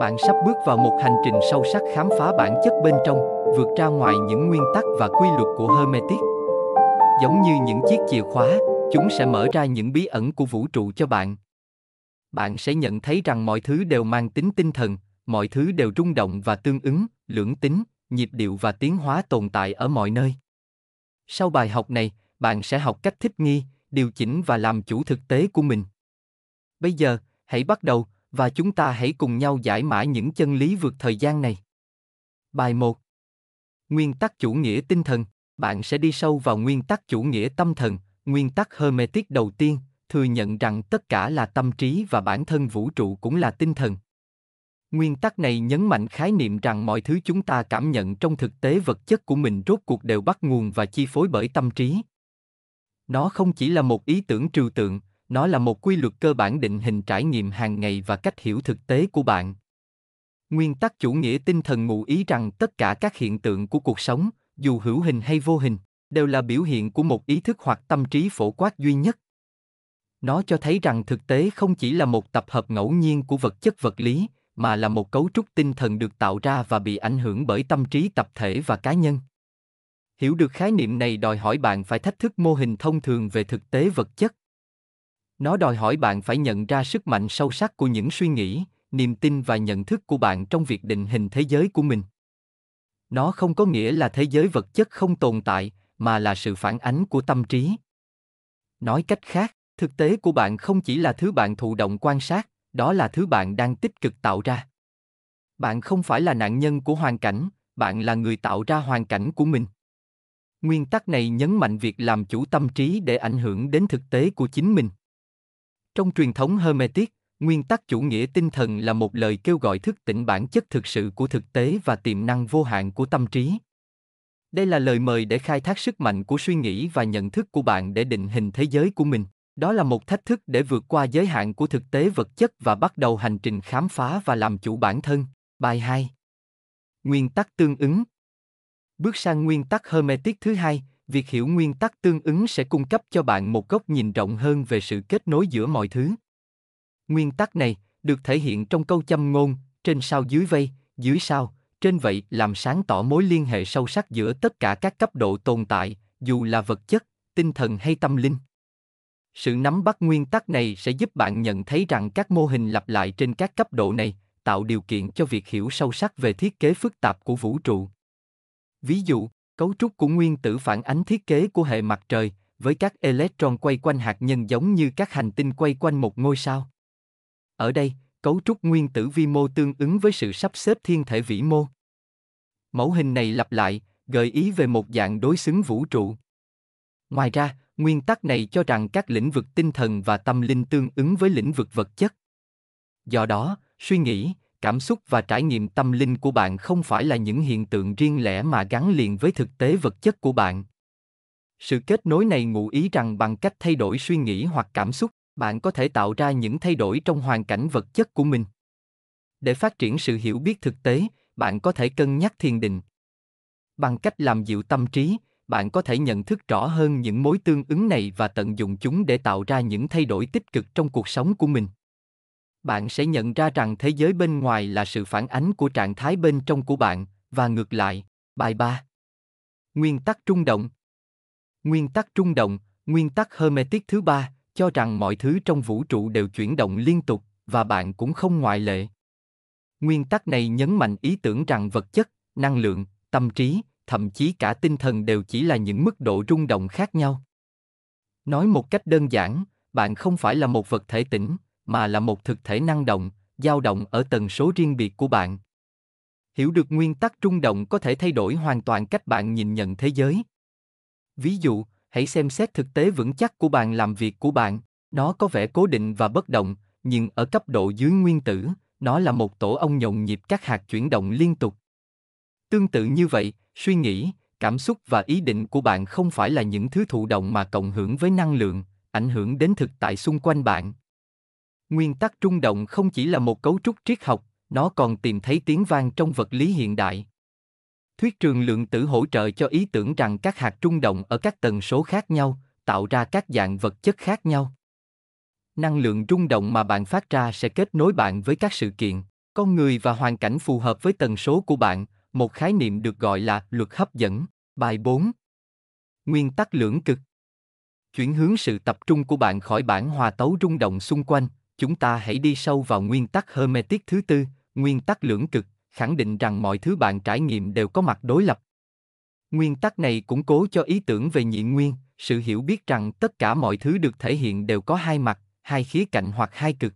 bạn sắp bước vào một hành trình sâu sắc khám phá bản chất bên trong, vượt ra ngoài những nguyên tắc và quy luật của Hermetic. Giống như những chiếc chìa khóa, chúng sẽ mở ra những bí ẩn của vũ trụ cho bạn. Bạn sẽ nhận thấy rằng mọi thứ đều mang tính tinh thần, mọi thứ đều rung động và tương ứng, lưỡng tính, nhịp điệu và tiến hóa tồn tại ở mọi nơi. Sau bài học này, bạn sẽ học cách thích nghi, điều chỉnh và làm chủ thực tế của mình. Bây giờ, hãy bắt đầu và chúng ta hãy cùng nhau giải mã những chân lý vượt thời gian này. Bài 1. Nguyên tắc chủ nghĩa tinh thần, bạn sẽ đi sâu vào nguyên tắc chủ nghĩa tâm thần, nguyên tắc Hermetic đầu tiên, thừa nhận rằng tất cả là tâm trí và bản thân vũ trụ cũng là tinh thần. Nguyên tắc này nhấn mạnh khái niệm rằng mọi thứ chúng ta cảm nhận trong thực tế vật chất của mình rốt cuộc đều bắt nguồn và chi phối bởi tâm trí. Nó không chỉ là một ý tưởng trừu tượng, nó là một quy luật cơ bản định hình trải nghiệm hàng ngày và cách hiểu thực tế của bạn nguyên tắc chủ nghĩa tinh thần ngụ ý rằng tất cả các hiện tượng của cuộc sống dù hữu hình hay vô hình đều là biểu hiện của một ý thức hoặc tâm trí phổ quát duy nhất nó cho thấy rằng thực tế không chỉ là một tập hợp ngẫu nhiên của vật chất vật lý mà là một cấu trúc tinh thần được tạo ra và bị ảnh hưởng bởi tâm trí tập thể và cá nhân hiểu được khái niệm này đòi hỏi bạn phải thách thức mô hình thông thường về thực tế vật chất nó đòi hỏi bạn phải nhận ra sức mạnh sâu sắc của những suy nghĩ niềm tin và nhận thức của bạn trong việc định hình thế giới của mình nó không có nghĩa là thế giới vật chất không tồn tại mà là sự phản ánh của tâm trí nói cách khác thực tế của bạn không chỉ là thứ bạn thụ động quan sát đó là thứ bạn đang tích cực tạo ra bạn không phải là nạn nhân của hoàn cảnh bạn là người tạo ra hoàn cảnh của mình nguyên tắc này nhấn mạnh việc làm chủ tâm trí để ảnh hưởng đến thực tế của chính mình trong truyền thống Hermetic, nguyên tắc chủ nghĩa tinh thần là một lời kêu gọi thức tỉnh bản chất thực sự của thực tế và tiềm năng vô hạn của tâm trí. Đây là lời mời để khai thác sức mạnh của suy nghĩ và nhận thức của bạn để định hình thế giới của mình. Đó là một thách thức để vượt qua giới hạn của thực tế vật chất và bắt đầu hành trình khám phá và làm chủ bản thân. Bài 2. Nguyên tắc tương ứng. Bước sang nguyên tắc Hermetic thứ hai, việc hiểu nguyên tắc tương ứng sẽ cung cấp cho bạn một góc nhìn rộng hơn về sự kết nối giữa mọi thứ nguyên tắc này được thể hiện trong câu châm ngôn trên sao dưới vây dưới sao trên vậy làm sáng tỏ mối liên hệ sâu sắc giữa tất cả các cấp độ tồn tại dù là vật chất tinh thần hay tâm linh sự nắm bắt nguyên tắc này sẽ giúp bạn nhận thấy rằng các mô hình lặp lại trên các cấp độ này tạo điều kiện cho việc hiểu sâu sắc về thiết kế phức tạp của vũ trụ ví dụ Cấu trúc của nguyên tử phản ánh thiết kế của hệ mặt trời, với các electron quay quanh hạt nhân giống như các hành tinh quay quanh một ngôi sao. Ở đây, cấu trúc nguyên tử vi mô tương ứng với sự sắp xếp thiên thể vĩ mô. Mẫu hình này lặp lại, gợi ý về một dạng đối xứng vũ trụ. Ngoài ra, nguyên tắc này cho rằng các lĩnh vực tinh thần và tâm linh tương ứng với lĩnh vực vật chất. Do đó, suy nghĩ, cảm xúc và trải nghiệm tâm linh của bạn không phải là những hiện tượng riêng lẻ mà gắn liền với thực tế vật chất của bạn sự kết nối này ngụ ý rằng bằng cách thay đổi suy nghĩ hoặc cảm xúc bạn có thể tạo ra những thay đổi trong hoàn cảnh vật chất của mình để phát triển sự hiểu biết thực tế bạn có thể cân nhắc thiền định bằng cách làm dịu tâm trí bạn có thể nhận thức rõ hơn những mối tương ứng này và tận dụng chúng để tạo ra những thay đổi tích cực trong cuộc sống của mình bạn sẽ nhận ra rằng thế giới bên ngoài là sự phản ánh của trạng thái bên trong của bạn và ngược lại bài 3 nguyên tắc trung động nguyên tắc trung động nguyên tắc hermetic thứ ba cho rằng mọi thứ trong vũ trụ đều chuyển động liên tục và bạn cũng không ngoại lệ nguyên tắc này nhấn mạnh ý tưởng rằng vật chất năng lượng tâm trí thậm chí cả tinh thần đều chỉ là những mức độ rung động khác nhau nói một cách đơn giản bạn không phải là một vật thể tĩnh mà là một thực thể năng động, dao động ở tần số riêng biệt của bạn. Hiểu được nguyên tắc trung động có thể thay đổi hoàn toàn cách bạn nhìn nhận thế giới. Ví dụ, hãy xem xét thực tế vững chắc của bàn làm việc của bạn, nó có vẻ cố định và bất động, nhưng ở cấp độ dưới nguyên tử, nó là một tổ ong nhộn nhịp các hạt chuyển động liên tục. Tương tự như vậy, suy nghĩ, cảm xúc và ý định của bạn không phải là những thứ thụ động mà cộng hưởng với năng lượng, ảnh hưởng đến thực tại xung quanh bạn. Nguyên tắc trung động không chỉ là một cấu trúc triết học, nó còn tìm thấy tiếng vang trong vật lý hiện đại. Thuyết trường lượng tử hỗ trợ cho ý tưởng rằng các hạt trung động ở các tần số khác nhau, tạo ra các dạng vật chất khác nhau. Năng lượng trung động mà bạn phát ra sẽ kết nối bạn với các sự kiện, con người và hoàn cảnh phù hợp với tần số của bạn, một khái niệm được gọi là luật hấp dẫn. Bài 4. Nguyên tắc lưỡng cực. Chuyển hướng sự tập trung của bạn khỏi bản hòa tấu rung động xung quanh, chúng ta hãy đi sâu vào nguyên tắc Hermetic thứ tư, nguyên tắc lưỡng cực, khẳng định rằng mọi thứ bạn trải nghiệm đều có mặt đối lập. Nguyên tắc này củng cố cho ý tưởng về nhị nguyên, sự hiểu biết rằng tất cả mọi thứ được thể hiện đều có hai mặt, hai khía cạnh hoặc hai cực.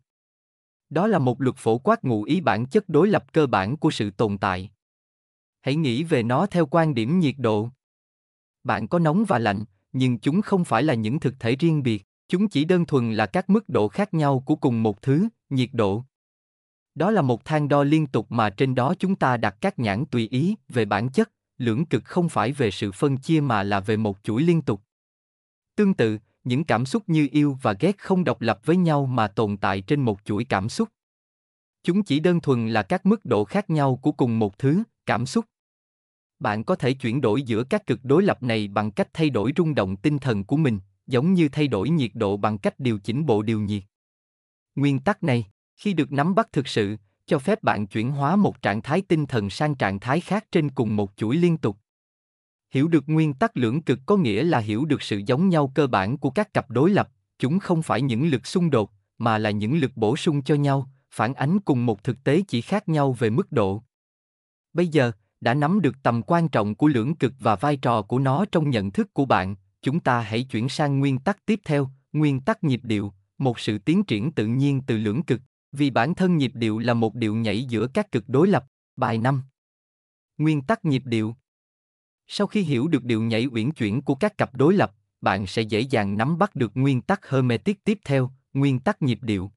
Đó là một luật phổ quát ngụ ý bản chất đối lập cơ bản của sự tồn tại. Hãy nghĩ về nó theo quan điểm nhiệt độ. Bạn có nóng và lạnh, nhưng chúng không phải là những thực thể riêng biệt. Chúng chỉ đơn thuần là các mức độ khác nhau của cùng một thứ, nhiệt độ. Đó là một thang đo liên tục mà trên đó chúng ta đặt các nhãn tùy ý về bản chất, lưỡng cực không phải về sự phân chia mà là về một chuỗi liên tục. Tương tự, những cảm xúc như yêu và ghét không độc lập với nhau mà tồn tại trên một chuỗi cảm xúc. Chúng chỉ đơn thuần là các mức độ khác nhau của cùng một thứ, cảm xúc. Bạn có thể chuyển đổi giữa các cực đối lập này bằng cách thay đổi rung động tinh thần của mình, giống như thay đổi nhiệt độ bằng cách điều chỉnh bộ điều nhiệt. Nguyên tắc này, khi được nắm bắt thực sự, cho phép bạn chuyển hóa một trạng thái tinh thần sang trạng thái khác trên cùng một chuỗi liên tục. Hiểu được nguyên tắc lưỡng cực có nghĩa là hiểu được sự giống nhau cơ bản của các cặp đối lập, chúng không phải những lực xung đột, mà là những lực bổ sung cho nhau, phản ánh cùng một thực tế chỉ khác nhau về mức độ. Bây giờ, đã nắm được tầm quan trọng của lưỡng cực và vai trò của nó trong nhận thức của bạn, chúng ta hãy chuyển sang nguyên tắc tiếp theo, nguyên tắc nhịp điệu, một sự tiến triển tự nhiên từ lưỡng cực, vì bản thân nhịp điệu là một điệu nhảy giữa các cực đối lập. Bài 5. Nguyên tắc nhịp điệu. Sau khi hiểu được điệu nhảy uyển chuyển của các cặp đối lập, bạn sẽ dễ dàng nắm bắt được nguyên tắc Hermetic tiếp theo, nguyên tắc nhịp điệu.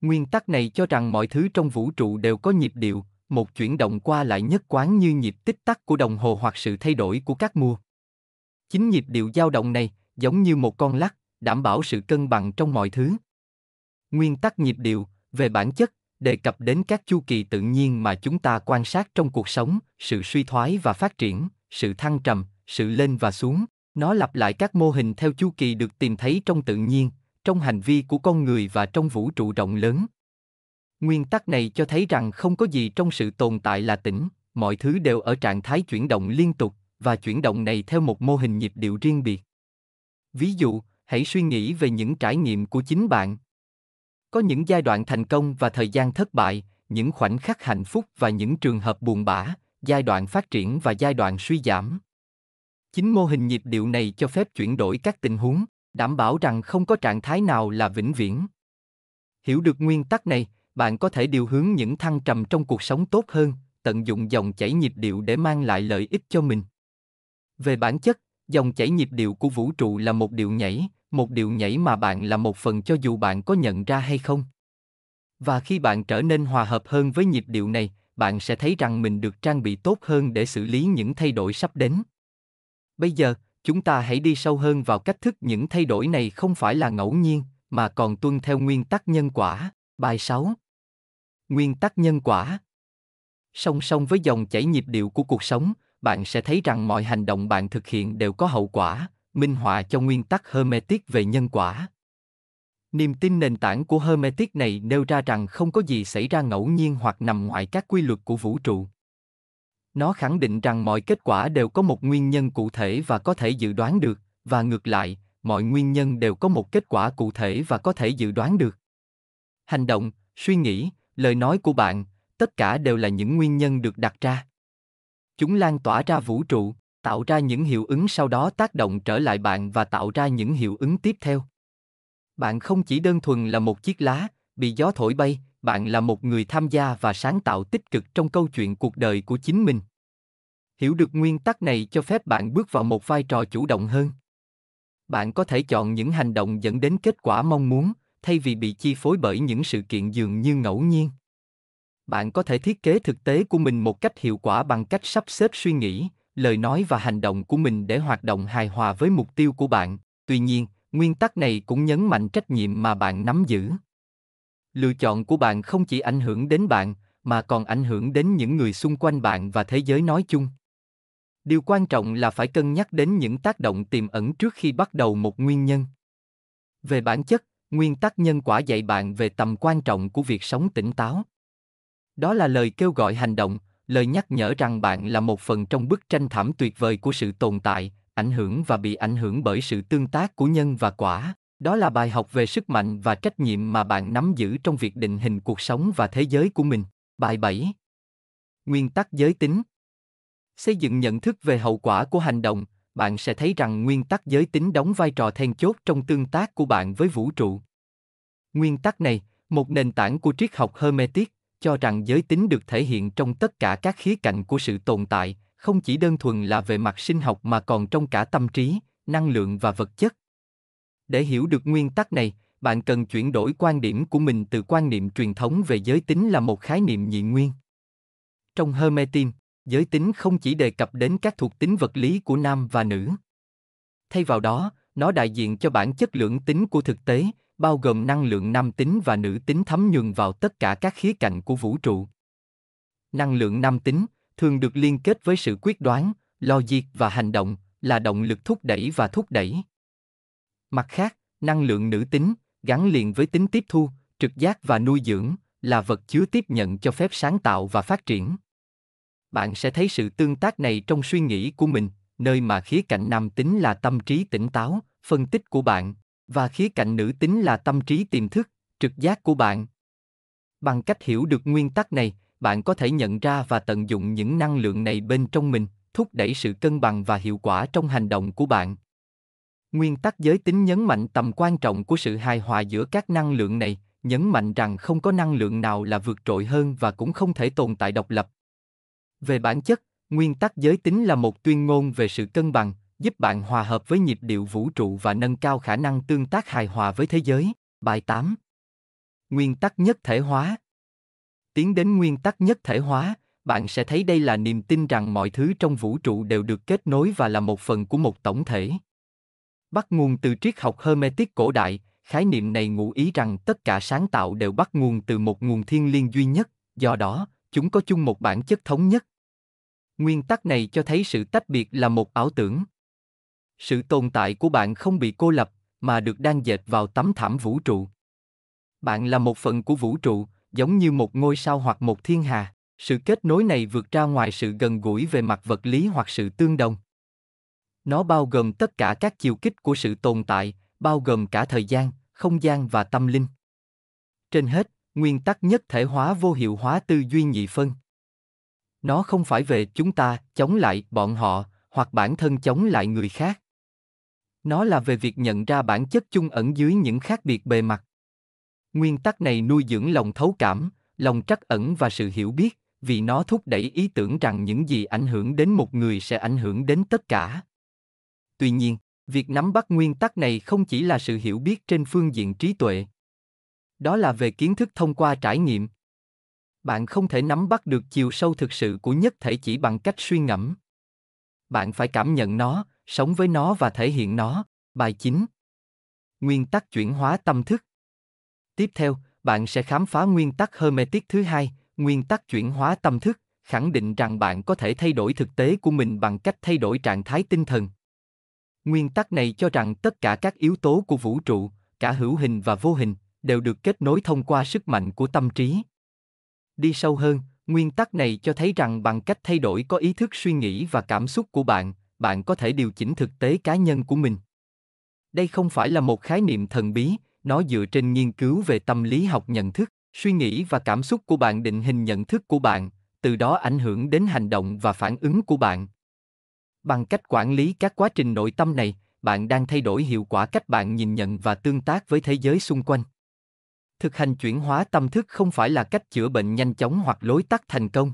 Nguyên tắc này cho rằng mọi thứ trong vũ trụ đều có nhịp điệu, một chuyển động qua lại nhất quán như nhịp tích tắc của đồng hồ hoặc sự thay đổi của các mùa. Chính nhịp điệu dao động này, giống như một con lắc, đảm bảo sự cân bằng trong mọi thứ. Nguyên tắc nhịp điệu, về bản chất, đề cập đến các chu kỳ tự nhiên mà chúng ta quan sát trong cuộc sống, sự suy thoái và phát triển, sự thăng trầm, sự lên và xuống. Nó lặp lại các mô hình theo chu kỳ được tìm thấy trong tự nhiên, trong hành vi của con người và trong vũ trụ rộng lớn. Nguyên tắc này cho thấy rằng không có gì trong sự tồn tại là tĩnh, mọi thứ đều ở trạng thái chuyển động liên tục, và chuyển động này theo một mô hình nhịp điệu riêng biệt. Ví dụ, hãy suy nghĩ về những trải nghiệm của chính bạn. Có những giai đoạn thành công và thời gian thất bại, những khoảnh khắc hạnh phúc và những trường hợp buồn bã, giai đoạn phát triển và giai đoạn suy giảm. Chính mô hình nhịp điệu này cho phép chuyển đổi các tình huống, đảm bảo rằng không có trạng thái nào là vĩnh viễn. Hiểu được nguyên tắc này, bạn có thể điều hướng những thăng trầm trong cuộc sống tốt hơn, tận dụng dòng chảy nhịp điệu để mang lại lợi ích cho mình. Về bản chất, dòng chảy nhịp điệu của vũ trụ là một điệu nhảy, một điệu nhảy mà bạn là một phần cho dù bạn có nhận ra hay không. Và khi bạn trở nên hòa hợp hơn với nhịp điệu này, bạn sẽ thấy rằng mình được trang bị tốt hơn để xử lý những thay đổi sắp đến. Bây giờ, chúng ta hãy đi sâu hơn vào cách thức những thay đổi này không phải là ngẫu nhiên, mà còn tuân theo nguyên tắc nhân quả. Bài 6. Nguyên tắc nhân quả. Song song với dòng chảy nhịp điệu của cuộc sống, bạn sẽ thấy rằng mọi hành động bạn thực hiện đều có hậu quả, minh họa cho nguyên tắc Hermetic về nhân quả. Niềm tin nền tảng của Hermetic này nêu ra rằng không có gì xảy ra ngẫu nhiên hoặc nằm ngoài các quy luật của vũ trụ. Nó khẳng định rằng mọi kết quả đều có một nguyên nhân cụ thể và có thể dự đoán được, và ngược lại, mọi nguyên nhân đều có một kết quả cụ thể và có thể dự đoán được. Hành động, suy nghĩ, lời nói của bạn, tất cả đều là những nguyên nhân được đặt ra. Chúng lan tỏa ra vũ trụ, tạo ra những hiệu ứng sau đó tác động trở lại bạn và tạo ra những hiệu ứng tiếp theo. Bạn không chỉ đơn thuần là một chiếc lá, bị gió thổi bay, bạn là một người tham gia và sáng tạo tích cực trong câu chuyện cuộc đời của chính mình. Hiểu được nguyên tắc này cho phép bạn bước vào một vai trò chủ động hơn. Bạn có thể chọn những hành động dẫn đến kết quả mong muốn, thay vì bị chi phối bởi những sự kiện dường như ngẫu nhiên bạn có thể thiết kế thực tế của mình một cách hiệu quả bằng cách sắp xếp suy nghĩ lời nói và hành động của mình để hoạt động hài hòa với mục tiêu của bạn tuy nhiên nguyên tắc này cũng nhấn mạnh trách nhiệm mà bạn nắm giữ lựa chọn của bạn không chỉ ảnh hưởng đến bạn mà còn ảnh hưởng đến những người xung quanh bạn và thế giới nói chung điều quan trọng là phải cân nhắc đến những tác động tiềm ẩn trước khi bắt đầu một nguyên nhân về bản chất nguyên tắc nhân quả dạy bạn về tầm quan trọng của việc sống tỉnh táo đó là lời kêu gọi hành động, lời nhắc nhở rằng bạn là một phần trong bức tranh thảm tuyệt vời của sự tồn tại, ảnh hưởng và bị ảnh hưởng bởi sự tương tác của nhân và quả. Đó là bài học về sức mạnh và trách nhiệm mà bạn nắm giữ trong việc định hình cuộc sống và thế giới của mình. Bài 7. Nguyên tắc giới tính. Xây dựng nhận thức về hậu quả của hành động, bạn sẽ thấy rằng nguyên tắc giới tính đóng vai trò then chốt trong tương tác của bạn với vũ trụ. Nguyên tắc này, một nền tảng của triết học Hermetic, cho rằng giới tính được thể hiện trong tất cả các khía cạnh của sự tồn tại không chỉ đơn thuần là về mặt sinh học mà còn trong cả tâm trí năng lượng và vật chất để hiểu được nguyên tắc này bạn cần chuyển đổi quan điểm của mình từ quan niệm truyền thống về giới tính là một khái niệm nhị nguyên trong hermetin giới tính không chỉ đề cập đến các thuộc tính vật lý của nam và nữ thay vào đó nó đại diện cho bản chất lưỡng tính của thực tế bao gồm năng lượng nam tính và nữ tính thấm nhuần vào tất cả các khía cạnh của vũ trụ. Năng lượng nam tính thường được liên kết với sự quyết đoán, logic và hành động, là động lực thúc đẩy và thúc đẩy. Mặt khác, năng lượng nữ tính gắn liền với tính tiếp thu, trực giác và nuôi dưỡng là vật chứa tiếp nhận cho phép sáng tạo và phát triển. Bạn sẽ thấy sự tương tác này trong suy nghĩ của mình, nơi mà khía cạnh nam tính là tâm trí tỉnh táo, phân tích của bạn, và khía cạnh nữ tính là tâm trí tiềm thức, trực giác của bạn. Bằng cách hiểu được nguyên tắc này, bạn có thể nhận ra và tận dụng những năng lượng này bên trong mình, thúc đẩy sự cân bằng và hiệu quả trong hành động của bạn. Nguyên tắc giới tính nhấn mạnh tầm quan trọng của sự hài hòa giữa các năng lượng này, nhấn mạnh rằng không có năng lượng nào là vượt trội hơn và cũng không thể tồn tại độc lập. Về bản chất, nguyên tắc giới tính là một tuyên ngôn về sự cân bằng, giúp bạn hòa hợp với nhịp điệu vũ trụ và nâng cao khả năng tương tác hài hòa với thế giới. Bài 8. Nguyên tắc nhất thể hóa. Tiến đến nguyên tắc nhất thể hóa, bạn sẽ thấy đây là niềm tin rằng mọi thứ trong vũ trụ đều được kết nối và là một phần của một tổng thể. Bắt nguồn từ triết học Hermetic cổ đại, khái niệm này ngụ ý rằng tất cả sáng tạo đều bắt nguồn từ một nguồn thiên liêng duy nhất, do đó, chúng có chung một bản chất thống nhất. Nguyên tắc này cho thấy sự tách biệt là một ảo tưởng sự tồn tại của bạn không bị cô lập mà được đang dệt vào tấm thảm vũ trụ bạn là một phần của vũ trụ giống như một ngôi sao hoặc một thiên hà sự kết nối này vượt ra ngoài sự gần gũi về mặt vật lý hoặc sự tương đồng nó bao gồm tất cả các chiều kích của sự tồn tại bao gồm cả thời gian không gian và tâm linh trên hết nguyên tắc nhất thể hóa vô hiệu hóa tư duy nhị phân nó không phải về chúng ta chống lại bọn họ hoặc bản thân chống lại người khác nó là về việc nhận ra bản chất chung ẩn dưới những khác biệt bề mặt nguyên tắc này nuôi dưỡng lòng thấu cảm lòng trắc ẩn và sự hiểu biết vì nó thúc đẩy ý tưởng rằng những gì ảnh hưởng đến một người sẽ ảnh hưởng đến tất cả tuy nhiên việc nắm bắt nguyên tắc này không chỉ là sự hiểu biết trên phương diện trí tuệ đó là về kiến thức thông qua trải nghiệm bạn không thể nắm bắt được chiều sâu thực sự của nhất thể chỉ bằng cách suy ngẫm bạn phải cảm nhận nó sống với nó và thể hiện nó. Bài 9. Nguyên tắc chuyển hóa tâm thức. Tiếp theo, bạn sẽ khám phá nguyên tắc Hermetic thứ hai, nguyên tắc chuyển hóa tâm thức, khẳng định rằng bạn có thể thay đổi thực tế của mình bằng cách thay đổi trạng thái tinh thần. Nguyên tắc này cho rằng tất cả các yếu tố của vũ trụ, cả hữu hình và vô hình, đều được kết nối thông qua sức mạnh của tâm trí. Đi sâu hơn, nguyên tắc này cho thấy rằng bằng cách thay đổi có ý thức suy nghĩ và cảm xúc của bạn, bạn có thể điều chỉnh thực tế cá nhân của mình đây không phải là một khái niệm thần bí nó dựa trên nghiên cứu về tâm lý học nhận thức suy nghĩ và cảm xúc của bạn định hình nhận thức của bạn từ đó ảnh hưởng đến hành động và phản ứng của bạn bằng cách quản lý các quá trình nội tâm này bạn đang thay đổi hiệu quả cách bạn nhìn nhận và tương tác với thế giới xung quanh thực hành chuyển hóa tâm thức không phải là cách chữa bệnh nhanh chóng hoặc lối tắt thành công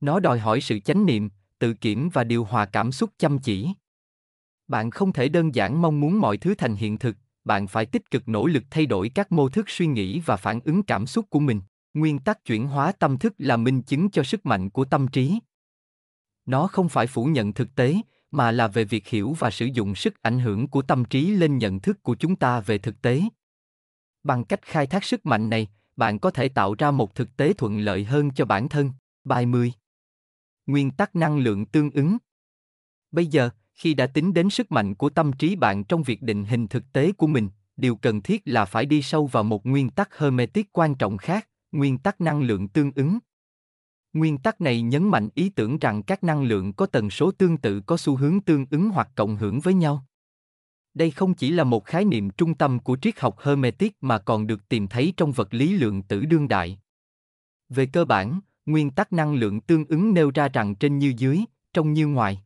nó đòi hỏi sự chánh niệm tự kiểm và điều hòa cảm xúc chăm chỉ bạn không thể đơn giản mong muốn mọi thứ thành hiện thực bạn phải tích cực nỗ lực thay đổi các mô thức suy nghĩ và phản ứng cảm xúc của mình nguyên tắc chuyển hóa tâm thức là minh chứng cho sức mạnh của tâm trí nó không phải phủ nhận thực tế mà là về việc hiểu và sử dụng sức ảnh hưởng của tâm trí lên nhận thức của chúng ta về thực tế bằng cách khai thác sức mạnh này bạn có thể tạo ra một thực tế thuận lợi hơn cho bản thân bài 10 nguyên tắc năng lượng tương ứng. Bây giờ, khi đã tính đến sức mạnh của tâm trí bạn trong việc định hình thực tế của mình, điều cần thiết là phải đi sâu vào một nguyên tắc hermetic quan trọng khác, nguyên tắc năng lượng tương ứng. Nguyên tắc này nhấn mạnh ý tưởng rằng các năng lượng có tần số tương tự có xu hướng tương ứng hoặc cộng hưởng với nhau. Đây không chỉ là một khái niệm trung tâm của triết học Hermetic mà còn được tìm thấy trong vật lý lượng tử đương đại. Về cơ bản, nguyên tắc năng lượng tương ứng nêu ra rằng trên như dưới, trong như ngoài.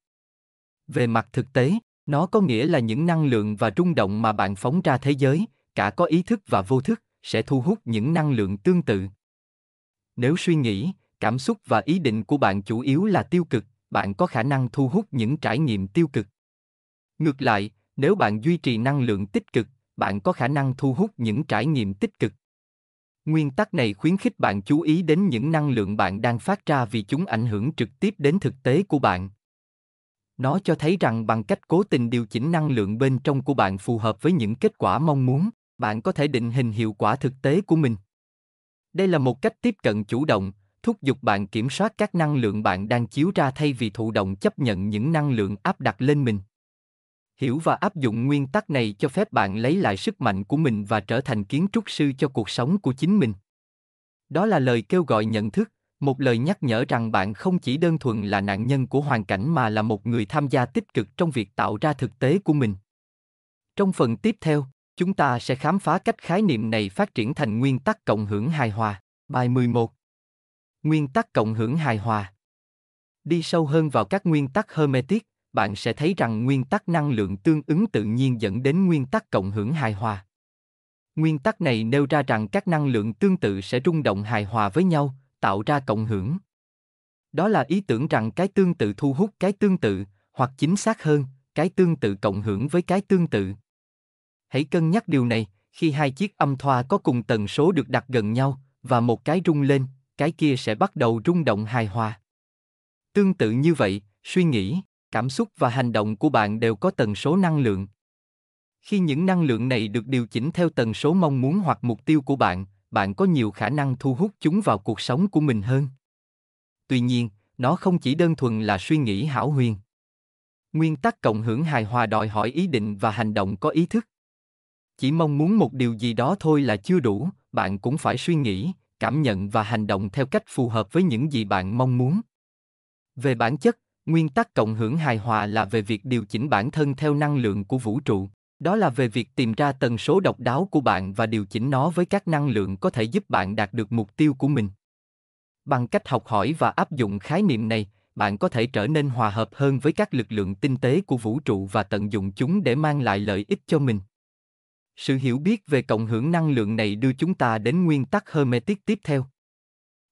Về mặt thực tế, nó có nghĩa là những năng lượng và rung động mà bạn phóng ra thế giới, cả có ý thức và vô thức, sẽ thu hút những năng lượng tương tự. Nếu suy nghĩ, cảm xúc và ý định của bạn chủ yếu là tiêu cực, bạn có khả năng thu hút những trải nghiệm tiêu cực. Ngược lại, nếu bạn duy trì năng lượng tích cực, bạn có khả năng thu hút những trải nghiệm tích cực. Nguyên tắc này khuyến khích bạn chú ý đến những năng lượng bạn đang phát ra vì chúng ảnh hưởng trực tiếp đến thực tế của bạn. Nó cho thấy rằng bằng cách cố tình điều chỉnh năng lượng bên trong của bạn phù hợp với những kết quả mong muốn, bạn có thể định hình hiệu quả thực tế của mình. Đây là một cách tiếp cận chủ động, thúc giục bạn kiểm soát các năng lượng bạn đang chiếu ra thay vì thụ động chấp nhận những năng lượng áp đặt lên mình hiểu và áp dụng nguyên tắc này cho phép bạn lấy lại sức mạnh của mình và trở thành kiến trúc sư cho cuộc sống của chính mình đó là lời kêu gọi nhận thức một lời nhắc nhở rằng bạn không chỉ đơn thuần là nạn nhân của hoàn cảnh mà là một người tham gia tích cực trong việc tạo ra thực tế của mình trong phần tiếp theo chúng ta sẽ khám phá cách khái niệm này phát triển thành nguyên tắc cộng hưởng hài hòa bài 11 nguyên tắc cộng hưởng hài hòa đi sâu hơn vào các nguyên tắc hermetic bạn sẽ thấy rằng nguyên tắc năng lượng tương ứng tự nhiên dẫn đến nguyên tắc cộng hưởng hài hòa. Nguyên tắc này nêu ra rằng các năng lượng tương tự sẽ rung động hài hòa với nhau, tạo ra cộng hưởng. Đó là ý tưởng rằng cái tương tự thu hút cái tương tự, hoặc chính xác hơn, cái tương tự cộng hưởng với cái tương tự. Hãy cân nhắc điều này, khi hai chiếc âm thoa có cùng tần số được đặt gần nhau và một cái rung lên, cái kia sẽ bắt đầu rung động hài hòa. Tương tự như vậy, suy nghĩ cảm xúc và hành động của bạn đều có tần số năng lượng khi những năng lượng này được điều chỉnh theo tần số mong muốn hoặc mục tiêu của bạn bạn có nhiều khả năng thu hút chúng vào cuộc sống của mình hơn tuy nhiên nó không chỉ đơn thuần là suy nghĩ hảo huyền nguyên tắc cộng hưởng hài hòa đòi hỏi ý định và hành động có ý thức chỉ mong muốn một điều gì đó thôi là chưa đủ bạn cũng phải suy nghĩ cảm nhận và hành động theo cách phù hợp với những gì bạn mong muốn về bản chất nguyên tắc cộng hưởng hài hòa là về việc điều chỉnh bản thân theo năng lượng của vũ trụ đó là về việc tìm ra tần số độc đáo của bạn và điều chỉnh nó với các năng lượng có thể giúp bạn đạt được mục tiêu của mình bằng cách học hỏi và áp dụng khái niệm này bạn có thể trở nên hòa hợp hơn với các lực lượng tinh tế của vũ trụ và tận dụng chúng để mang lại lợi ích cho mình sự hiểu biết về cộng hưởng năng lượng này đưa chúng ta đến nguyên tắc hermetic tiếp theo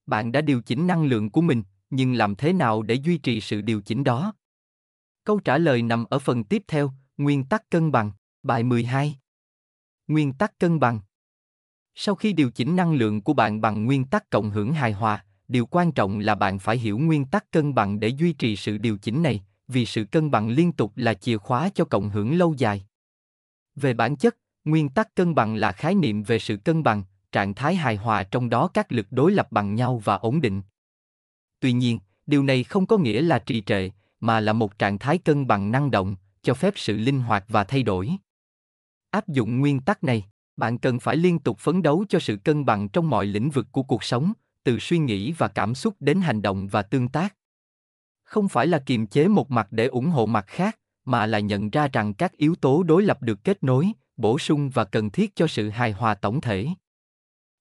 bạn đã điều chỉnh năng lượng của mình nhưng làm thế nào để duy trì sự điều chỉnh đó? Câu trả lời nằm ở phần tiếp theo, nguyên tắc cân bằng, bài 12. Nguyên tắc cân bằng. Sau khi điều chỉnh năng lượng của bạn bằng nguyên tắc cộng hưởng hài hòa, điều quan trọng là bạn phải hiểu nguyên tắc cân bằng để duy trì sự điều chỉnh này, vì sự cân bằng liên tục là chìa khóa cho cộng hưởng lâu dài. Về bản chất, nguyên tắc cân bằng là khái niệm về sự cân bằng, trạng thái hài hòa trong đó các lực đối lập bằng nhau và ổn định. Tuy nhiên, điều này không có nghĩa là trì trệ, mà là một trạng thái cân bằng năng động, cho phép sự linh hoạt và thay đổi. Áp dụng nguyên tắc này, bạn cần phải liên tục phấn đấu cho sự cân bằng trong mọi lĩnh vực của cuộc sống, từ suy nghĩ và cảm xúc đến hành động và tương tác. Không phải là kiềm chế một mặt để ủng hộ mặt khác, mà là nhận ra rằng các yếu tố đối lập được kết nối, bổ sung và cần thiết cho sự hài hòa tổng thể.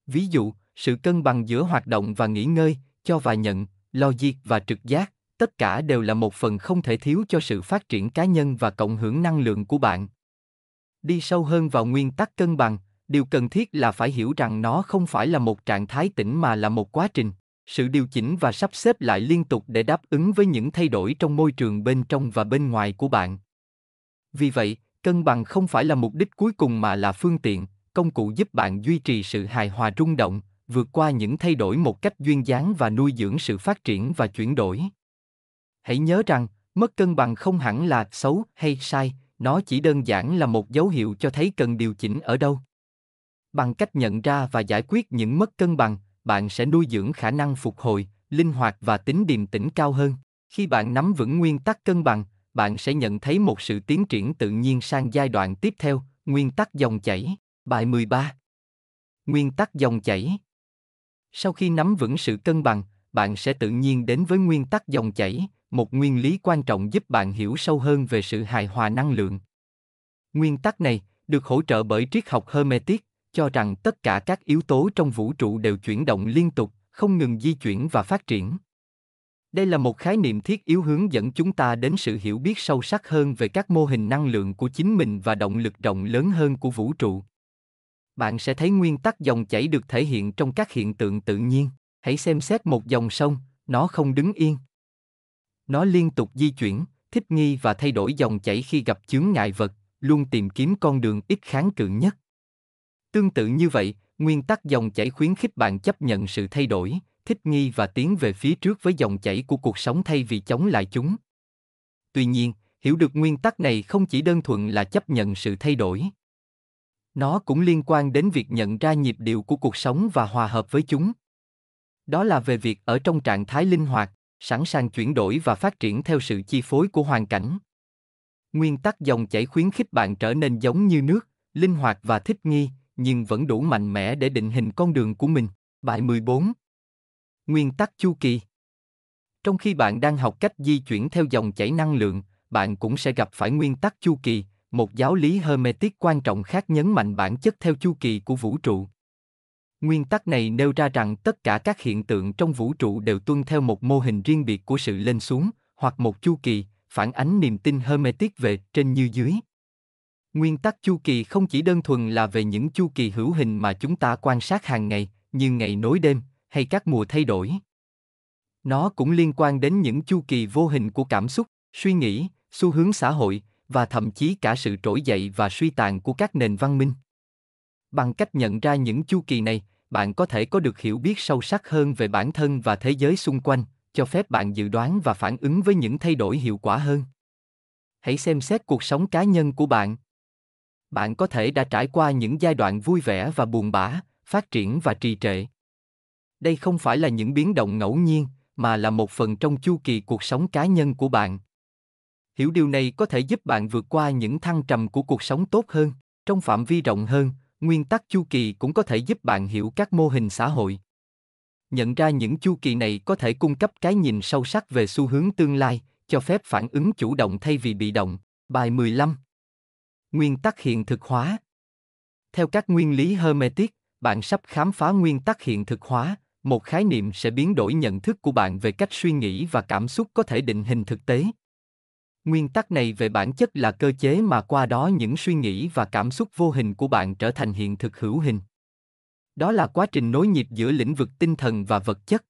Ví dụ, sự cân bằng giữa hoạt động và nghỉ ngơi, cho và nhận, logic và trực giác, tất cả đều là một phần không thể thiếu cho sự phát triển cá nhân và cộng hưởng năng lượng của bạn. Đi sâu hơn vào nguyên tắc cân bằng, điều cần thiết là phải hiểu rằng nó không phải là một trạng thái tĩnh mà là một quá trình sự điều chỉnh và sắp xếp lại liên tục để đáp ứng với những thay đổi trong môi trường bên trong và bên ngoài của bạn vì vậy cân bằng không phải là mục đích cuối cùng mà là phương tiện công cụ giúp bạn duy trì sự hài hòa rung động vượt qua những thay đổi một cách duyên dáng và nuôi dưỡng sự phát triển và chuyển đổi. Hãy nhớ rằng, mất cân bằng không hẳn là xấu hay sai, nó chỉ đơn giản là một dấu hiệu cho thấy cần điều chỉnh ở đâu. Bằng cách nhận ra và giải quyết những mất cân bằng, bạn sẽ nuôi dưỡng khả năng phục hồi, linh hoạt và tính điềm tĩnh cao hơn. Khi bạn nắm vững nguyên tắc cân bằng, bạn sẽ nhận thấy một sự tiến triển tự nhiên sang giai đoạn tiếp theo, nguyên tắc dòng chảy. Bài 13. Nguyên tắc dòng chảy sau khi nắm vững sự cân bằng bạn sẽ tự nhiên đến với nguyên tắc dòng chảy một nguyên lý quan trọng giúp bạn hiểu sâu hơn về sự hài hòa năng lượng nguyên tắc này được hỗ trợ bởi triết học hermetic cho rằng tất cả các yếu tố trong vũ trụ đều chuyển động liên tục không ngừng di chuyển và phát triển đây là một khái niệm thiết yếu hướng dẫn chúng ta đến sự hiểu biết sâu sắc hơn về các mô hình năng lượng của chính mình và động lực rộng lớn hơn của vũ trụ bạn sẽ thấy nguyên tắc dòng chảy được thể hiện trong các hiện tượng tự nhiên hãy xem xét một dòng sông nó không đứng yên nó liên tục di chuyển thích nghi và thay đổi dòng chảy khi gặp chướng ngại vật luôn tìm kiếm con đường ít kháng cự nhất tương tự như vậy nguyên tắc dòng chảy khuyến khích bạn chấp nhận sự thay đổi thích nghi và tiến về phía trước với dòng chảy của cuộc sống thay vì chống lại chúng tuy nhiên hiểu được nguyên tắc này không chỉ đơn thuần là chấp nhận sự thay đổi nó cũng liên quan đến việc nhận ra nhịp điệu của cuộc sống và hòa hợp với chúng đó là về việc ở trong trạng thái linh hoạt sẵn sàng chuyển đổi và phát triển theo sự chi phối của hoàn cảnh nguyên tắc dòng chảy khuyến khích bạn trở nên giống như nước linh hoạt và thích nghi nhưng vẫn đủ mạnh mẽ để định hình con đường của mình bài 14 nguyên tắc chu kỳ trong khi bạn đang học cách di chuyển theo dòng chảy năng lượng bạn cũng sẽ gặp phải nguyên tắc chu kỳ một giáo lý Hermetic quan trọng khác nhấn mạnh bản chất theo chu kỳ của vũ trụ. Nguyên tắc này nêu ra rằng tất cả các hiện tượng trong vũ trụ đều tuân theo một mô hình riêng biệt của sự lên xuống, hoặc một chu kỳ, phản ánh niềm tin Hermetic về trên như dưới. Nguyên tắc chu kỳ không chỉ đơn thuần là về những chu kỳ hữu hình mà chúng ta quan sát hàng ngày, như ngày nối đêm hay các mùa thay đổi. Nó cũng liên quan đến những chu kỳ vô hình của cảm xúc, suy nghĩ, xu hướng xã hội, và thậm chí cả sự trỗi dậy và suy tàn của các nền văn minh. Bằng cách nhận ra những chu kỳ này, bạn có thể có được hiểu biết sâu sắc hơn về bản thân và thế giới xung quanh, cho phép bạn dự đoán và phản ứng với những thay đổi hiệu quả hơn. Hãy xem xét cuộc sống cá nhân của bạn. Bạn có thể đã trải qua những giai đoạn vui vẻ và buồn bã, phát triển và trì trệ. Đây không phải là những biến động ngẫu nhiên, mà là một phần trong chu kỳ cuộc sống cá nhân của bạn hiểu điều này có thể giúp bạn vượt qua những thăng trầm của cuộc sống tốt hơn trong phạm vi rộng hơn nguyên tắc chu kỳ cũng có thể giúp bạn hiểu các mô hình xã hội nhận ra những chu kỳ này có thể cung cấp cái nhìn sâu sắc về xu hướng tương lai cho phép phản ứng chủ động thay vì bị động bài 15 nguyên tắc hiện thực hóa theo các nguyên lý hermetic bạn sắp khám phá nguyên tắc hiện thực hóa một khái niệm sẽ biến đổi nhận thức của bạn về cách suy nghĩ và cảm xúc có thể định hình thực tế nguyên tắc này về bản chất là cơ chế mà qua đó những suy nghĩ và cảm xúc vô hình của bạn trở thành hiện thực hữu hình đó là quá trình nối nhịp giữa lĩnh vực tinh thần và vật chất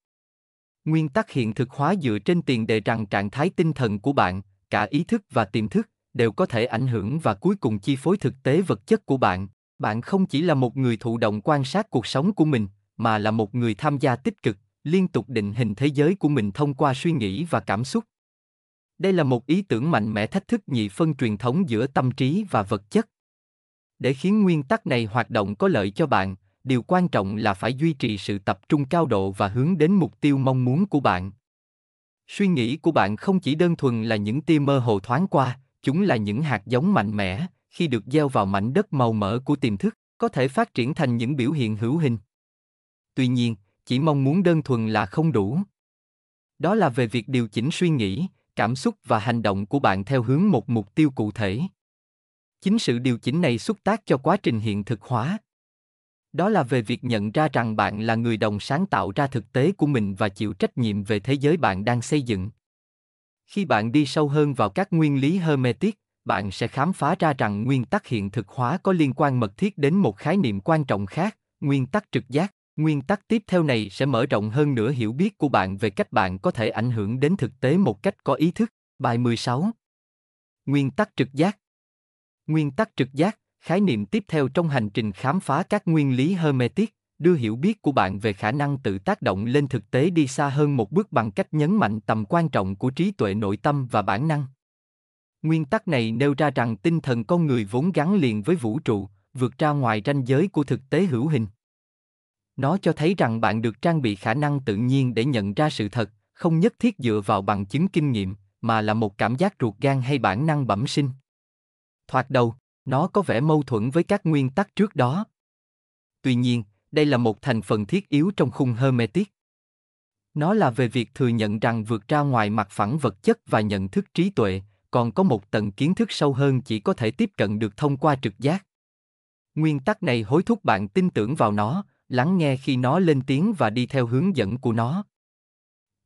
nguyên tắc hiện thực hóa dựa trên tiền đề rằng trạng thái tinh thần của bạn cả ý thức và tiềm thức đều có thể ảnh hưởng và cuối cùng chi phối thực tế vật chất của bạn bạn không chỉ là một người thụ động quan sát cuộc sống của mình mà là một người tham gia tích cực liên tục định hình thế giới của mình thông qua suy nghĩ và cảm xúc đây là một ý tưởng mạnh mẽ thách thức nhị phân truyền thống giữa tâm trí và vật chất. Để khiến nguyên tắc này hoạt động có lợi cho bạn, điều quan trọng là phải duy trì sự tập trung cao độ và hướng đến mục tiêu mong muốn của bạn. Suy nghĩ của bạn không chỉ đơn thuần là những tia mơ hồ thoáng qua, chúng là những hạt giống mạnh mẽ, khi được gieo vào mảnh đất màu mỡ của tiềm thức, có thể phát triển thành những biểu hiện hữu hình. Tuy nhiên, chỉ mong muốn đơn thuần là không đủ. Đó là về việc điều chỉnh suy nghĩ, cảm xúc và hành động của bạn theo hướng một mục tiêu cụ thể chính sự điều chỉnh này xúc tác cho quá trình hiện thực hóa đó là về việc nhận ra rằng bạn là người đồng sáng tạo ra thực tế của mình và chịu trách nhiệm về thế giới bạn đang xây dựng khi bạn đi sâu hơn vào các nguyên lý hermetic bạn sẽ khám phá ra rằng nguyên tắc hiện thực hóa có liên quan mật thiết đến một khái niệm quan trọng khác nguyên tắc trực giác Nguyên tắc tiếp theo này sẽ mở rộng hơn nữa hiểu biết của bạn về cách bạn có thể ảnh hưởng đến thực tế một cách có ý thức. Bài 16. Nguyên tắc trực giác. Nguyên tắc trực giác, khái niệm tiếp theo trong hành trình khám phá các nguyên lý Hermetic, đưa hiểu biết của bạn về khả năng tự tác động lên thực tế đi xa hơn một bước bằng cách nhấn mạnh tầm quan trọng của trí tuệ nội tâm và bản năng. Nguyên tắc này nêu ra rằng tinh thần con người vốn gắn liền với vũ trụ, vượt ra ngoài ranh giới của thực tế hữu hình nó cho thấy rằng bạn được trang bị khả năng tự nhiên để nhận ra sự thật không nhất thiết dựa vào bằng chứng kinh nghiệm mà là một cảm giác ruột gan hay bản năng bẩm sinh thoạt đầu nó có vẻ mâu thuẫn với các nguyên tắc trước đó tuy nhiên đây là một thành phần thiết yếu trong khung hermetic nó là về việc thừa nhận rằng vượt ra ngoài mặt phẳng vật chất và nhận thức trí tuệ còn có một tầng kiến thức sâu hơn chỉ có thể tiếp cận được thông qua trực giác nguyên tắc này hối thúc bạn tin tưởng vào nó lắng nghe khi nó lên tiếng và đi theo hướng dẫn của nó.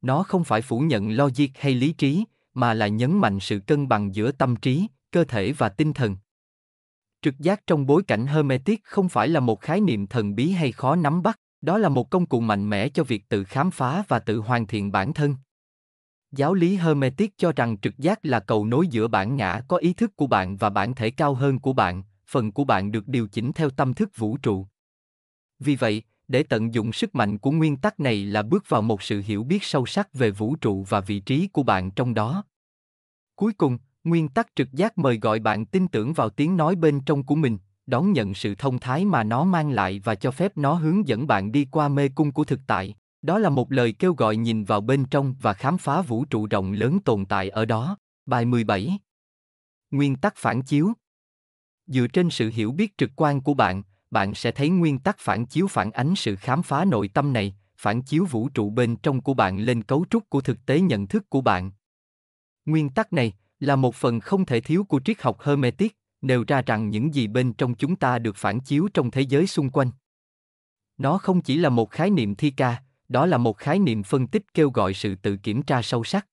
Nó không phải phủ nhận logic hay lý trí, mà là nhấn mạnh sự cân bằng giữa tâm trí, cơ thể và tinh thần. Trực giác trong bối cảnh Hermetic không phải là một khái niệm thần bí hay khó nắm bắt, đó là một công cụ mạnh mẽ cho việc tự khám phá và tự hoàn thiện bản thân. Giáo lý Hermetic cho rằng trực giác là cầu nối giữa bản ngã có ý thức của bạn và bản thể cao hơn của bạn, phần của bạn được điều chỉnh theo tâm thức vũ trụ. Vì vậy, để tận dụng sức mạnh của nguyên tắc này là bước vào một sự hiểu biết sâu sắc về vũ trụ và vị trí của bạn trong đó. Cuối cùng, nguyên tắc trực giác mời gọi bạn tin tưởng vào tiếng nói bên trong của mình, đón nhận sự thông thái mà nó mang lại và cho phép nó hướng dẫn bạn đi qua mê cung của thực tại. Đó là một lời kêu gọi nhìn vào bên trong và khám phá vũ trụ rộng lớn tồn tại ở đó. Bài 17 Nguyên tắc phản chiếu Dựa trên sự hiểu biết trực quan của bạn, bạn sẽ thấy nguyên tắc phản chiếu phản ánh sự khám phá nội tâm này phản chiếu vũ trụ bên trong của bạn lên cấu trúc của thực tế nhận thức của bạn nguyên tắc này là một phần không thể thiếu của triết học hermetic nêu ra rằng những gì bên trong chúng ta được phản chiếu trong thế giới xung quanh nó không chỉ là một khái niệm thi ca đó là một khái niệm phân tích kêu gọi sự tự kiểm tra sâu sắc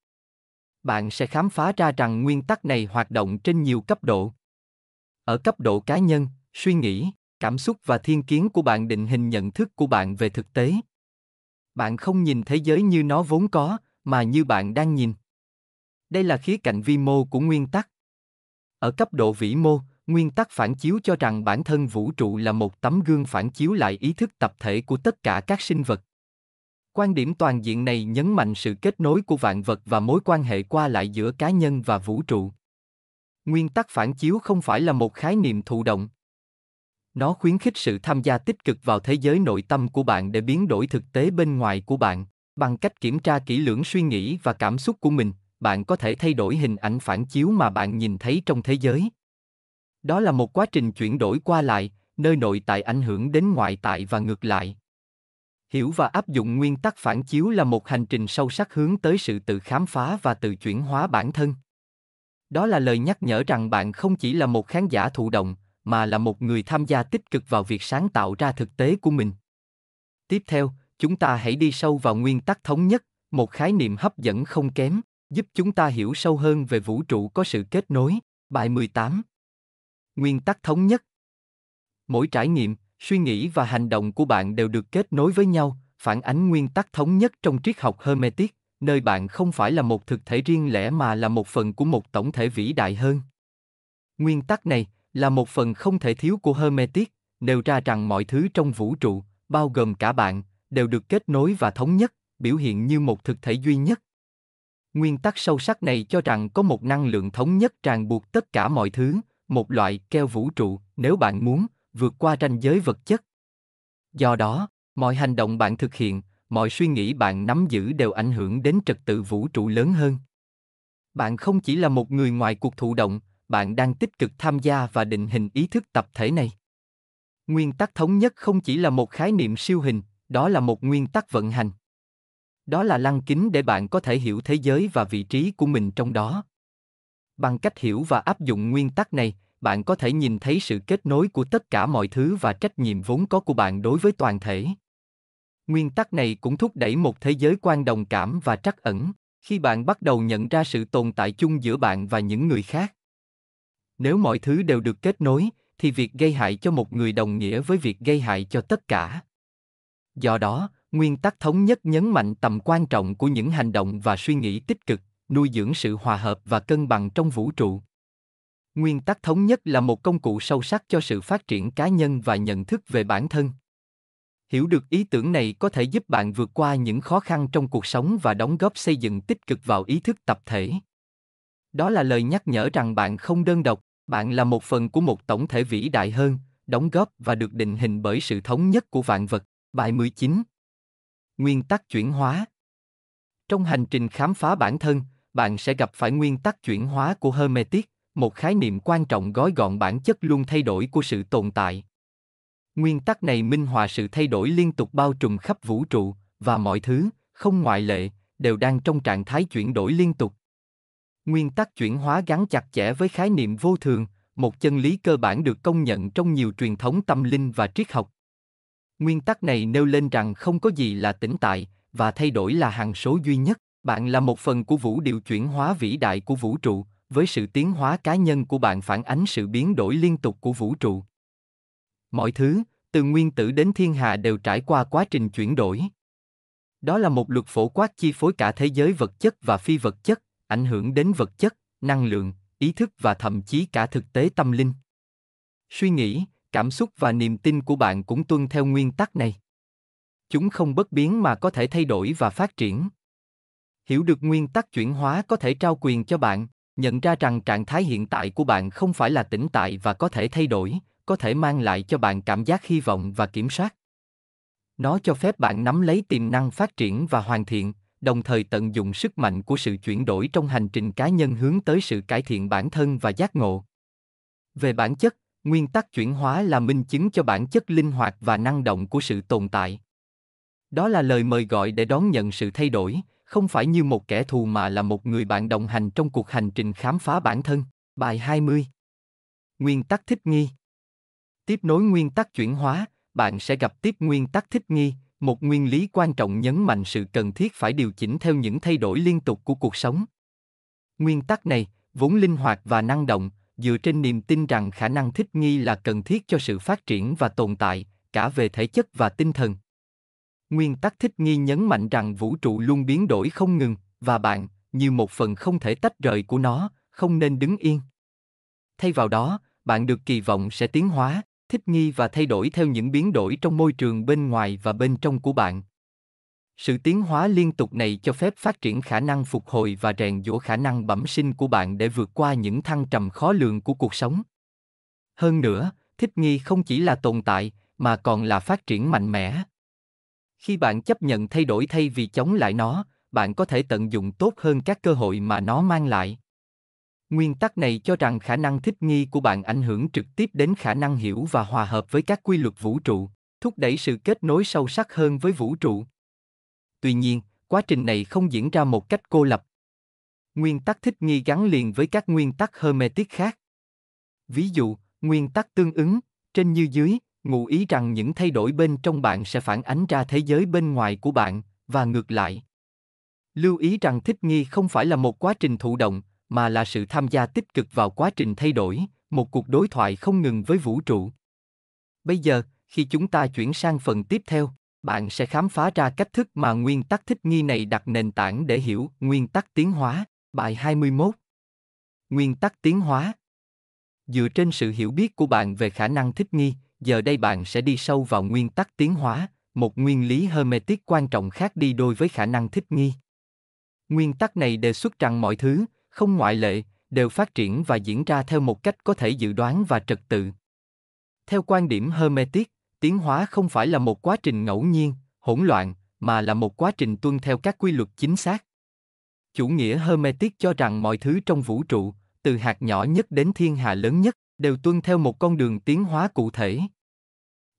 bạn sẽ khám phá ra rằng nguyên tắc này hoạt động trên nhiều cấp độ ở cấp độ cá nhân suy nghĩ cảm xúc và thiên kiến của bạn định hình nhận thức của bạn về thực tế bạn không nhìn thế giới như nó vốn có mà như bạn đang nhìn đây là khía cạnh vi mô của nguyên tắc ở cấp độ vĩ mô nguyên tắc phản chiếu cho rằng bản thân vũ trụ là một tấm gương phản chiếu lại ý thức tập thể của tất cả các sinh vật quan điểm toàn diện này nhấn mạnh sự kết nối của vạn vật và mối quan hệ qua lại giữa cá nhân và vũ trụ nguyên tắc phản chiếu không phải là một khái niệm thụ động nó khuyến khích sự tham gia tích cực vào thế giới nội tâm của bạn để biến đổi thực tế bên ngoài của bạn bằng cách kiểm tra kỹ lưỡng suy nghĩ và cảm xúc của mình bạn có thể thay đổi hình ảnh phản chiếu mà bạn nhìn thấy trong thế giới đó là một quá trình chuyển đổi qua lại nơi nội tại ảnh hưởng đến ngoại tại và ngược lại hiểu và áp dụng nguyên tắc phản chiếu là một hành trình sâu sắc hướng tới sự tự khám phá và tự chuyển hóa bản thân đó là lời nhắc nhở rằng bạn không chỉ là một khán giả thụ động mà là một người tham gia tích cực vào việc sáng tạo ra thực tế của mình tiếp theo chúng ta hãy đi sâu vào nguyên tắc thống nhất một khái niệm hấp dẫn không kém giúp chúng ta hiểu sâu hơn về vũ trụ có sự kết nối bài 18 nguyên tắc thống nhất mỗi trải nghiệm suy nghĩ và hành động của bạn đều được kết nối với nhau phản ánh nguyên tắc thống nhất trong triết học hermetic nơi bạn không phải là một thực thể riêng lẻ mà là một phần của một tổng thể vĩ đại hơn nguyên tắc này là một phần không thể thiếu của Hermetic, nêu ra rằng mọi thứ trong vũ trụ, bao gồm cả bạn, đều được kết nối và thống nhất, biểu hiện như một thực thể duy nhất. Nguyên tắc sâu sắc này cho rằng có một năng lượng thống nhất ràng buộc tất cả mọi thứ, một loại keo vũ trụ, nếu bạn muốn, vượt qua ranh giới vật chất. Do đó, mọi hành động bạn thực hiện, mọi suy nghĩ bạn nắm giữ đều ảnh hưởng đến trật tự vũ trụ lớn hơn. Bạn không chỉ là một người ngoài cuộc thụ động, bạn đang tích cực tham gia và định hình ý thức tập thể này. Nguyên tắc thống nhất không chỉ là một khái niệm siêu hình, đó là một nguyên tắc vận hành. Đó là lăng kính để bạn có thể hiểu thế giới và vị trí của mình trong đó. Bằng cách hiểu và áp dụng nguyên tắc này, bạn có thể nhìn thấy sự kết nối của tất cả mọi thứ và trách nhiệm vốn có của bạn đối với toàn thể nguyên tắc này cũng thúc đẩy một thế giới quan đồng cảm và trắc ẩn khi bạn bắt đầu nhận ra sự tồn tại chung giữa bạn và những người khác nếu mọi thứ đều được kết nối thì việc gây hại cho một người đồng nghĩa với việc gây hại cho tất cả do đó nguyên tắc thống nhất nhấn mạnh tầm quan trọng của những hành động và suy nghĩ tích cực nuôi dưỡng sự hòa hợp và cân bằng trong vũ trụ nguyên tắc thống nhất là một công cụ sâu sắc cho sự phát triển cá nhân và nhận thức về bản thân hiểu được ý tưởng này có thể giúp bạn vượt qua những khó khăn trong cuộc sống và đóng góp xây dựng tích cực vào ý thức tập thể đó là lời nhắc nhở rằng bạn không đơn độc bạn là một phần của một tổng thể vĩ đại hơn, đóng góp và được định hình bởi sự thống nhất của vạn vật. Bài 19 Nguyên tắc chuyển hóa Trong hành trình khám phá bản thân, bạn sẽ gặp phải nguyên tắc chuyển hóa của Hermetic, một khái niệm quan trọng gói gọn bản chất luôn thay đổi của sự tồn tại. Nguyên tắc này minh họa sự thay đổi liên tục bao trùm khắp vũ trụ, và mọi thứ, không ngoại lệ, đều đang trong trạng thái chuyển đổi liên tục nguyên tắc chuyển hóa gắn chặt chẽ với khái niệm vô thường một chân lý cơ bản được công nhận trong nhiều truyền thống tâm linh và triết học nguyên tắc này nêu lên rằng không có gì là tĩnh tại và thay đổi là hằng số duy nhất bạn là một phần của vũ điệu chuyển hóa vĩ đại của vũ trụ với sự tiến hóa cá nhân của bạn phản ánh sự biến đổi liên tục của vũ trụ mọi thứ từ nguyên tử đến thiên hà đều trải qua quá trình chuyển đổi đó là một luật phổ quát chi phối cả thế giới vật chất và phi vật chất ảnh hưởng đến vật chất năng lượng ý thức và thậm chí cả thực tế tâm linh suy nghĩ cảm xúc và niềm tin của bạn cũng tuân theo nguyên tắc này chúng không bất biến mà có thể thay đổi và phát triển hiểu được nguyên tắc chuyển hóa có thể trao quyền cho bạn nhận ra rằng trạng thái hiện tại của bạn không phải là tĩnh tại và có thể thay đổi có thể mang lại cho bạn cảm giác hy vọng và kiểm soát nó cho phép bạn nắm lấy tiềm năng phát triển và hoàn thiện đồng thời tận dụng sức mạnh của sự chuyển đổi trong hành trình cá nhân hướng tới sự cải thiện bản thân và giác ngộ về bản chất nguyên tắc chuyển hóa là minh chứng cho bản chất linh hoạt và năng động của sự tồn tại đó là lời mời gọi để đón nhận sự thay đổi không phải như một kẻ thù mà là một người bạn đồng hành trong cuộc hành trình khám phá bản thân. Bài 20 Nguyên tắc thích nghi Tiếp nối nguyên tắc chuyển hóa, bạn sẽ gặp tiếp nguyên tắc thích nghi, một nguyên lý quan trọng nhấn mạnh sự cần thiết phải điều chỉnh theo những thay đổi liên tục của cuộc sống nguyên tắc này vốn linh hoạt và năng động dựa trên niềm tin rằng khả năng thích nghi là cần thiết cho sự phát triển và tồn tại cả về thể chất và tinh thần nguyên tắc thích nghi nhấn mạnh rằng vũ trụ luôn biến đổi không ngừng và bạn như một phần không thể tách rời của nó không nên đứng yên thay vào đó bạn được kỳ vọng sẽ tiến hóa thích nghi và thay đổi theo những biến đổi trong môi trường bên ngoài và bên trong của bạn sự tiến hóa liên tục này cho phép phát triển khả năng phục hồi và rèn giũa khả năng bẩm sinh của bạn để vượt qua những thăng trầm khó lường của cuộc sống hơn nữa thích nghi không chỉ là tồn tại mà còn là phát triển mạnh mẽ khi bạn chấp nhận thay đổi thay vì chống lại nó bạn có thể tận dụng tốt hơn các cơ hội mà nó mang lại Nguyên tắc này cho rằng khả năng thích nghi của bạn ảnh hưởng trực tiếp đến khả năng hiểu và hòa hợp với các quy luật vũ trụ, thúc đẩy sự kết nối sâu sắc hơn với vũ trụ. Tuy nhiên, quá trình này không diễn ra một cách cô lập. Nguyên tắc thích nghi gắn liền với các nguyên tắc hermetic khác. Ví dụ, nguyên tắc tương ứng, trên như dưới, ngụ ý rằng những thay đổi bên trong bạn sẽ phản ánh ra thế giới bên ngoài của bạn và ngược lại. Lưu ý rằng thích nghi không phải là một quá trình thụ động, mà là sự tham gia tích cực vào quá trình thay đổi một cuộc đối thoại không ngừng với vũ trụ bây giờ khi chúng ta chuyển sang phần tiếp theo bạn sẽ khám phá ra cách thức mà nguyên tắc thích nghi này đặt nền tảng để hiểu nguyên tắc tiến hóa, bài 21. Nguyên tắc tiến hóa Dựa trên sự hiểu biết của bạn về khả năng thích nghi, giờ đây bạn sẽ đi sâu vào nguyên tắc tiến hóa, một nguyên lý hermetic quan trọng khác đi đôi với khả năng thích nghi. Nguyên tắc này đề xuất rằng mọi thứ, không ngoại lệ, đều phát triển và diễn ra theo một cách có thể dự đoán và trật tự. Theo quan điểm Hermetic, tiến hóa không phải là một quá trình ngẫu nhiên, hỗn loạn, mà là một quá trình tuân theo các quy luật chính xác. Chủ nghĩa Hermetic cho rằng mọi thứ trong vũ trụ, từ hạt nhỏ nhất đến thiên hà lớn nhất, đều tuân theo một con đường tiến hóa cụ thể.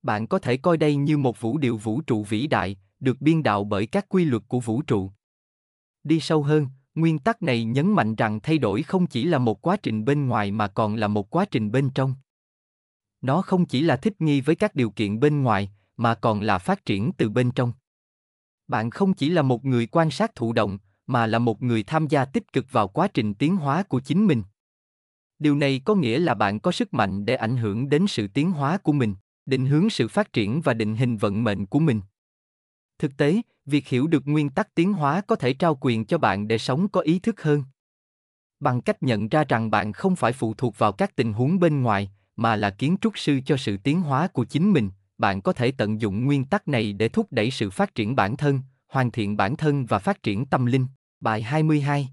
Bạn có thể coi đây như một vũ điệu vũ trụ vĩ đại, được biên đạo bởi các quy luật của vũ trụ. Đi sâu hơn, nguyên tắc này nhấn mạnh rằng thay đổi không chỉ là một quá trình bên ngoài mà còn là một quá trình bên trong nó không chỉ là thích nghi với các điều kiện bên ngoài mà còn là phát triển từ bên trong bạn không chỉ là một người quan sát thụ động mà là một người tham gia tích cực vào quá trình tiến hóa của chính mình điều này có nghĩa là bạn có sức mạnh để ảnh hưởng đến sự tiến hóa của mình định hướng sự phát triển và định hình vận mệnh của mình Thực tế, việc hiểu được nguyên tắc tiến hóa có thể trao quyền cho bạn để sống có ý thức hơn. Bằng cách nhận ra rằng bạn không phải phụ thuộc vào các tình huống bên ngoài, mà là kiến trúc sư cho sự tiến hóa của chính mình, bạn có thể tận dụng nguyên tắc này để thúc đẩy sự phát triển bản thân, hoàn thiện bản thân và phát triển tâm linh. Bài 22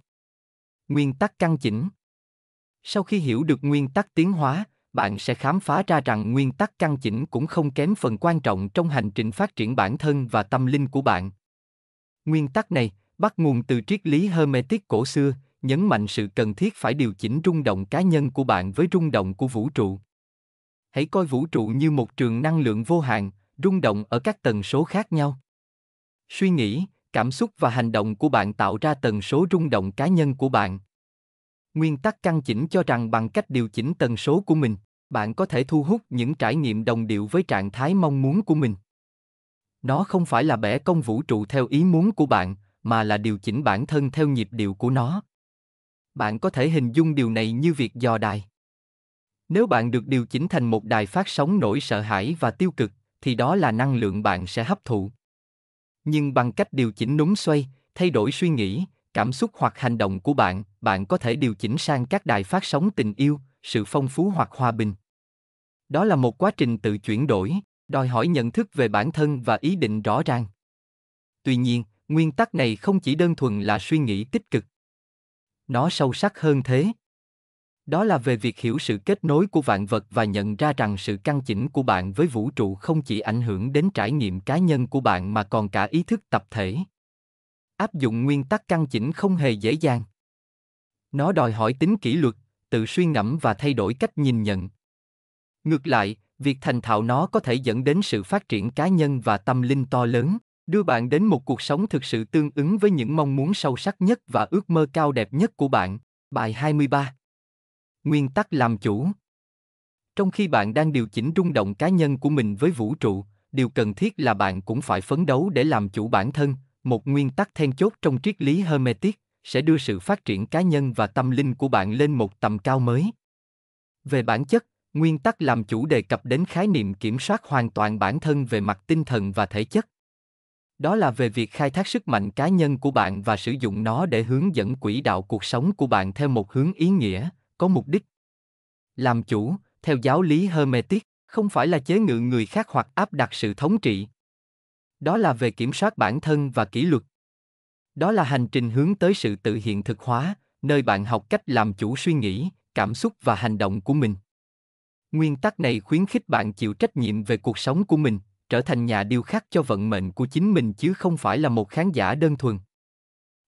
Nguyên tắc căn chỉnh Sau khi hiểu được nguyên tắc tiến hóa, bạn sẽ khám phá ra rằng nguyên tắc căn chỉnh cũng không kém phần quan trọng trong hành trình phát triển bản thân và tâm linh của bạn. Nguyên tắc này bắt nguồn từ triết lý Hermetic cổ xưa, nhấn mạnh sự cần thiết phải điều chỉnh rung động cá nhân của bạn với rung động của vũ trụ. Hãy coi vũ trụ như một trường năng lượng vô hạn, rung động ở các tần số khác nhau. Suy nghĩ, cảm xúc và hành động của bạn tạo ra tần số rung động cá nhân của bạn. Nguyên tắc căn chỉnh cho rằng bằng cách điều chỉnh tần số của mình, bạn có thể thu hút những trải nghiệm đồng điệu với trạng thái mong muốn của mình. Nó không phải là bẻ cong vũ trụ theo ý muốn của bạn, mà là điều chỉnh bản thân theo nhịp điệu của nó. Bạn có thể hình dung điều này như việc dò đài. Nếu bạn được điều chỉnh thành một đài phát sóng nỗi sợ hãi và tiêu cực, thì đó là năng lượng bạn sẽ hấp thụ. Nhưng bằng cách điều chỉnh núm xoay, thay đổi suy nghĩ, cảm xúc hoặc hành động của bạn bạn có thể điều chỉnh sang các đài phát sóng tình yêu sự phong phú hoặc hòa bình đó là một quá trình tự chuyển đổi đòi hỏi nhận thức về bản thân và ý định rõ ràng tuy nhiên nguyên tắc này không chỉ đơn thuần là suy nghĩ tích cực nó sâu sắc hơn thế đó là về việc hiểu sự kết nối của vạn vật và nhận ra rằng sự căn chỉnh của bạn với vũ trụ không chỉ ảnh hưởng đến trải nghiệm cá nhân của bạn mà còn cả ý thức tập thể áp dụng nguyên tắc căn chỉnh không hề dễ dàng. Nó đòi hỏi tính kỷ luật, tự suy ngẫm và thay đổi cách nhìn nhận. Ngược lại, việc thành thạo nó có thể dẫn đến sự phát triển cá nhân và tâm linh to lớn, đưa bạn đến một cuộc sống thực sự tương ứng với những mong muốn sâu sắc nhất và ước mơ cao đẹp nhất của bạn. Bài 23. Nguyên tắc làm chủ. Trong khi bạn đang điều chỉnh rung động cá nhân của mình với vũ trụ, điều cần thiết là bạn cũng phải phấn đấu để làm chủ bản thân, một nguyên tắc then chốt trong triết lý Hermetic, sẽ đưa sự phát triển cá nhân và tâm linh của bạn lên một tầm cao mới. Về bản chất, nguyên tắc làm chủ đề cập đến khái niệm kiểm soát hoàn toàn bản thân về mặt tinh thần và thể chất. Đó là về việc khai thác sức mạnh cá nhân của bạn và sử dụng nó để hướng dẫn quỹ đạo cuộc sống của bạn theo một hướng ý nghĩa, có mục đích. Làm chủ, theo giáo lý Hermetic, không phải là chế ngự người khác hoặc áp đặt sự thống trị, đó là về kiểm soát bản thân và kỷ luật đó là hành trình hướng tới sự tự hiện thực hóa nơi bạn học cách làm chủ suy nghĩ cảm xúc và hành động của mình nguyên tắc này khuyến khích bạn chịu trách nhiệm về cuộc sống của mình trở thành nhà điêu khắc cho vận mệnh của chính mình chứ không phải là một khán giả đơn thuần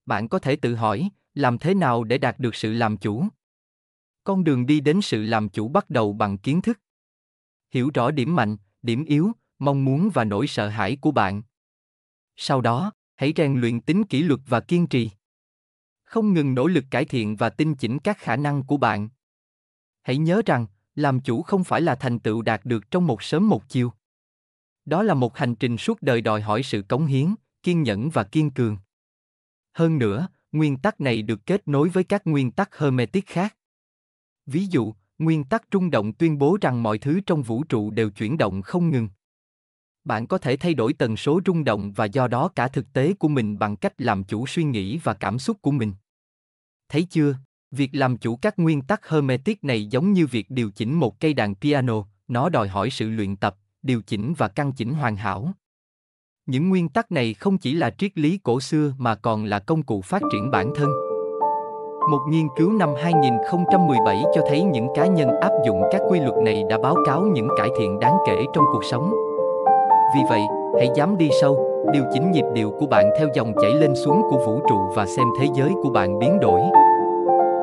bạn có thể tự hỏi làm thế nào để đạt được sự làm chủ con đường đi đến sự làm chủ bắt đầu bằng kiến thức hiểu rõ điểm mạnh điểm yếu mong muốn và nỗi sợ hãi của bạn sau đó, hãy rèn luyện tính kỷ luật và kiên trì. Không ngừng nỗ lực cải thiện và tinh chỉnh các khả năng của bạn. Hãy nhớ rằng, làm chủ không phải là thành tựu đạt được trong một sớm một chiều. Đó là một hành trình suốt đời đòi hỏi sự cống hiến, kiên nhẫn và kiên cường. Hơn nữa, nguyên tắc này được kết nối với các nguyên tắc hermetic khác. Ví dụ, nguyên tắc trung động tuyên bố rằng mọi thứ trong vũ trụ đều chuyển động không ngừng bạn có thể thay đổi tần số rung động và do đó cả thực tế của mình bằng cách làm chủ suy nghĩ và cảm xúc của mình thấy chưa việc làm chủ các nguyên tắc hermetic này giống như việc điều chỉnh một cây đàn piano nó đòi hỏi sự luyện tập điều chỉnh và căn chỉnh hoàn hảo những nguyên tắc này không chỉ là triết lý cổ xưa mà còn là công cụ phát triển bản thân. Một nghiên cứu năm 2017 cho thấy những cá nhân áp dụng các quy luật này đã báo cáo những cải thiện đáng kể trong cuộc sống. Vì vậy, hãy dám đi sâu, điều chỉnh nhịp điệu của bạn theo dòng chảy lên xuống của vũ trụ và xem thế giới của bạn biến đổi.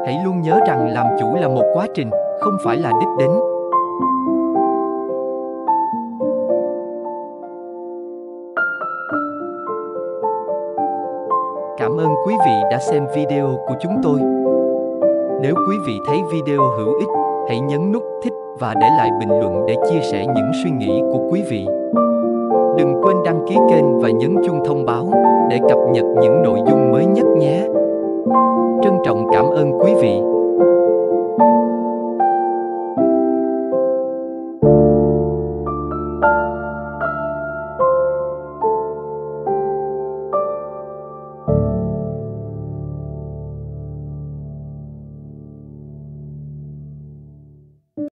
Hãy luôn nhớ rằng làm chủ là một quá trình, không phải là đích đến. Cảm ơn quý vị đã xem video của chúng tôi. Nếu quý vị thấy video hữu ích, hãy nhấn nút thích và để lại bình luận để chia sẻ những suy nghĩ của quý vị quên đăng ký kênh và nhấn chuông thông báo để cập nhật những nội dung mới nhất nhé. Trân trọng cảm ơn quý vị.